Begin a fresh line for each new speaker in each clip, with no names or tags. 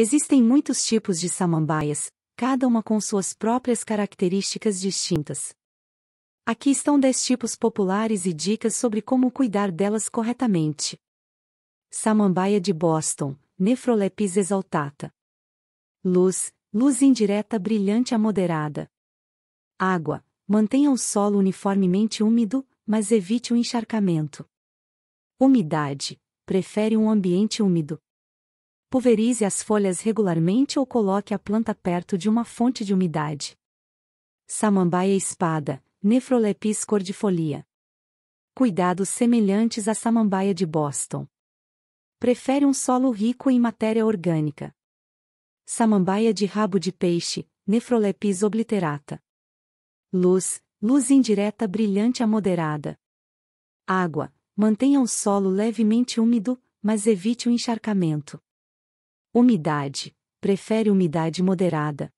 Existem muitos tipos de samambaias, cada uma com suas próprias características distintas. Aqui estão 10 tipos populares e dicas sobre como cuidar delas corretamente. Samambaia de Boston, Nefrolepis exaltata. Luz, luz indireta brilhante a moderada. Água, mantenha o solo uniformemente úmido, mas evite o encharcamento. Umidade, prefere um ambiente úmido. Pulverize as folhas regularmente ou coloque a planta perto de uma fonte de umidade. Samambaia espada, Nefrolepis cordifolia. Cuidados semelhantes à samambaia de Boston. Prefere um solo rico em matéria orgânica. Samambaia de rabo de peixe, Nefrolepis obliterata. Luz, luz indireta brilhante a moderada. Água, mantenha o solo levemente úmido, mas evite o encharcamento. Umidade. Prefere umidade moderada.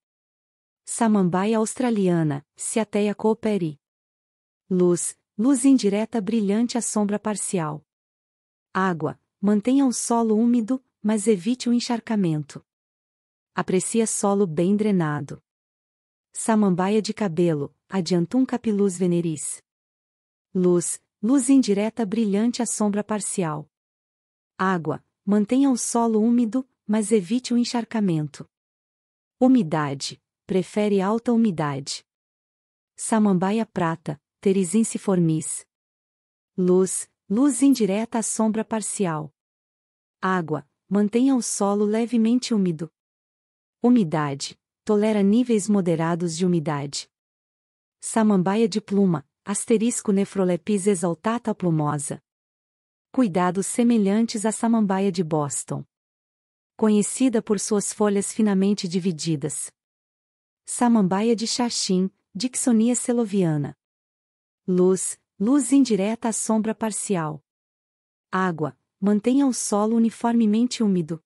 Samambaia australiana, Ciateia cooperi. Luz. Luz indireta brilhante à sombra parcial. Água. Mantenha o solo úmido, mas evite o encharcamento. Aprecia solo bem drenado. Samambaia de cabelo, Adiantum capilus veneris. Luz. Luz indireta brilhante à sombra parcial. Água. Mantenha o solo úmido, mas evite o encharcamento. Umidade. Prefere alta umidade. Samambaia prata, Terizince formis. Luz. Luz indireta à sombra parcial. Água. Mantenha o solo levemente úmido. Umidade. Tolera níveis moderados de umidade. Samambaia de pluma. Asterisco Nefrolepis exaltata plumosa. Cuidados semelhantes à samambaia de Boston conhecida por suas folhas finamente divididas. Samambaia de Xaxim, Dixonia Seloviana. Luz, luz indireta à sombra parcial. Água, mantenha o solo uniformemente úmido.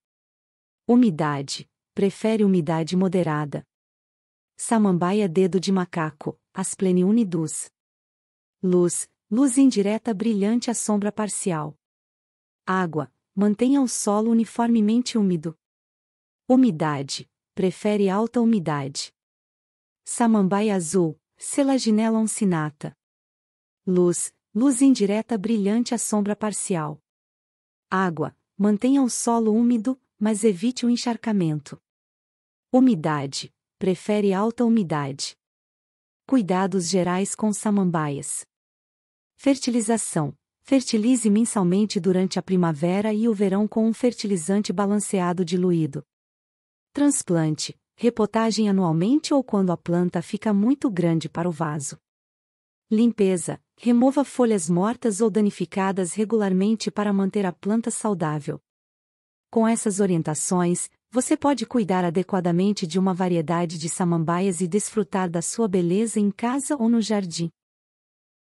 Umidade, prefere umidade moderada. Samambaia dedo de macaco, Asplene unidus. Luz, luz indireta brilhante à sombra parcial. Água, Mantenha o solo uniformemente úmido. Umidade. Prefere alta umidade. Samambaia azul, Selaginella uncinata. Luz. Luz indireta brilhante à sombra parcial. Água. Mantenha o solo úmido, mas evite o encharcamento. Umidade. Prefere alta umidade. Cuidados gerais com samambaias. Fertilização. Fertilize mensalmente durante a primavera e o verão com um fertilizante balanceado diluído. Transplante, repotagem anualmente ou quando a planta fica muito grande para o vaso. Limpeza, remova folhas mortas ou danificadas regularmente para manter a planta saudável. Com essas orientações, você pode cuidar adequadamente de uma variedade de samambaias e desfrutar da sua beleza em casa ou no jardim.